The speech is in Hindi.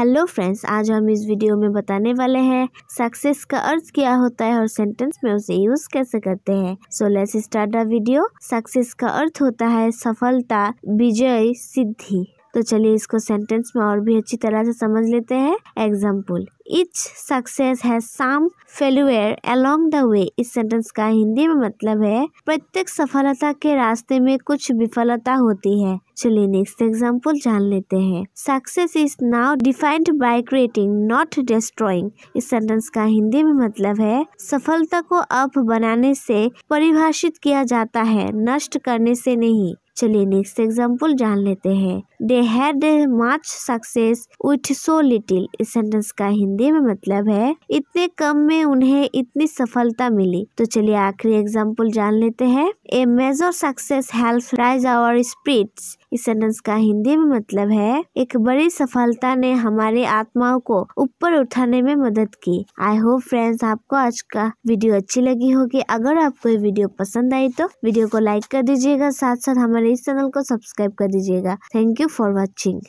हेलो फ्रेंड्स आज हम इस वीडियो में बताने वाले हैं सक्सेस का अर्थ क्या होता है और सेंटेंस में उसे यूज कैसे करते हैं so let's start the video success का अर्थ होता है सफलता विजय सिद्धि तो चलिए इसको सेंटेंस में और भी अच्छी तरह से समझ लेते हैं एग्जाम्पल इच सक्सेस है साम फेलुअर अलोंग द वे इस सेंटेंस का हिंदी में मतलब है प्रत्येक सफलता के रास्ते में कुछ विफलता होती है चलिए नेक्स्ट एग्जाम्पल जान लेते हैं success is now defined by creating not destroying इस सेंटेंस का हिंदी में मतलब है सफलता को अप बनाने से परिभाषित किया जाता है नष्ट करने से नहीं चलिए नेक्स्ट एग्जाम्पल जान लेते हैं they had much success with so little इस सेंटेंस का हिंदी में मतलब है इतने कम में उन्हें इतनी सफलता मिली तो चलिए आखिरी एग्जाम्पल जान लेते हैं a major success help raise our spirits इस सेंटेंस का हिंदी में मतलब है एक बड़ी सफलता ने हमारे आत्माओं को ऊपर उठाने में मदद की आई होप फ्रेंड्स आपको आज का वीडियो अच्छी लगी होगी अगर आपको ये वीडियो पसंद आई तो वीडियो को लाइक कर दीजिएगा साथ साथ हमारे इस चैनल को सब्सक्राइब कर दीजिएगा थैंक यू फॉर वॉचिंग